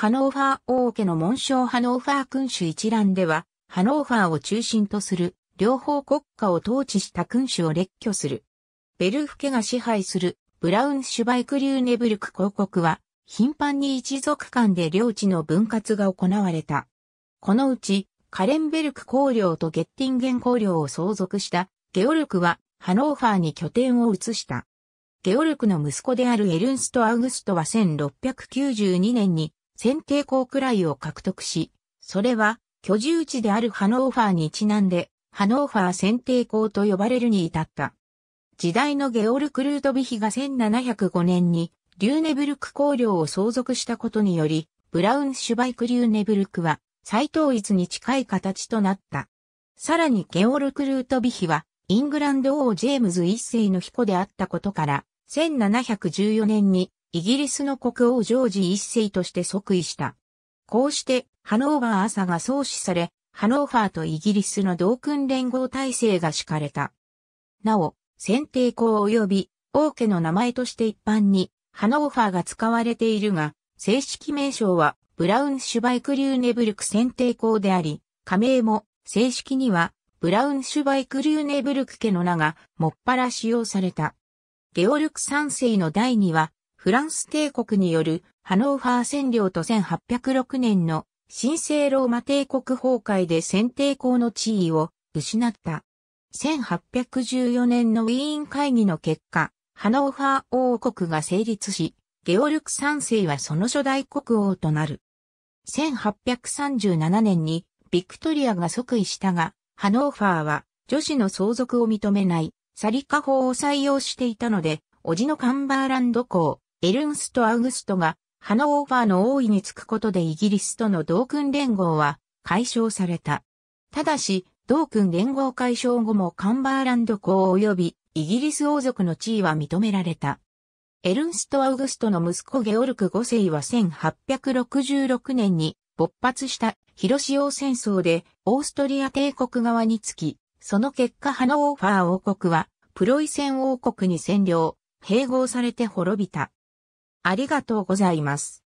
ハノーファー王家の紋章ハノーファー君主一覧では、ハノーファーを中心とする両方国家を統治した君主を列挙する。ベルフ家が支配するブラウンシュバイクリューネブルク公国は、頻繁に一族間で領地の分割が行われた。このうち、カレンベルク公領とゲッティンゲン公領を相続したゲオルクはハノーファーに拠点を移した。ゲオルクの息子であるエルンスト・アウグストは1692年に選定校くらいを獲得し、それは居住地であるハノーファーにちなんで、ハノーファー選定校と呼ばれるに至った。時代のゲオルク・ルートビヒが1705年にリューネブルク公領を相続したことにより、ブラウンシュバイク・リューネブルクは再統一に近い形となった。さらにゲオルク・ルートビヒはイングランド王ジェームズ一世の彦であったことから、1714年にイギリスの国王ジョージ一世として即位した。こうして、ハノーバー朝が創始され、ハノーファーとイギリスの同訓連合体制が敷かれた。なお、選定校及び王家の名前として一般に、ハノーファーが使われているが、正式名称は、ブラウンシュバイクリューネブルク選定校であり、加盟も、正式には、ブラウンシュバイクリューネブルク家の名が、もっぱら使用された。ゲオルク三世の第二は、フランス帝国によるハノーファー占領と1806年の神聖ローマ帝国崩壊で選定校の地位を失った。1814年のウィーン会議の結果、ハノーファー王国が成立し、ゲオルク3世はその初代国王となる。1837年にビクトリアが即位したが、ハノーファーは女子の相続を認めないサリカ法を採用していたので、おじのカンバーランド公、エルンスト・アウグストがハノーファーの王位につくことでイギリスとの同君連合は解消された。ただし、同君連合解消後もカンバーランド公及びイギリス王族の地位は認められた。エルンスト・アウグストの息子ゲオルク5世は1866年に勃発した広潮戦争でオーストリア帝国側につき、その結果ハノーファー王国はプロイセン王国に占領、併合されて滅びた。ありがとうございます。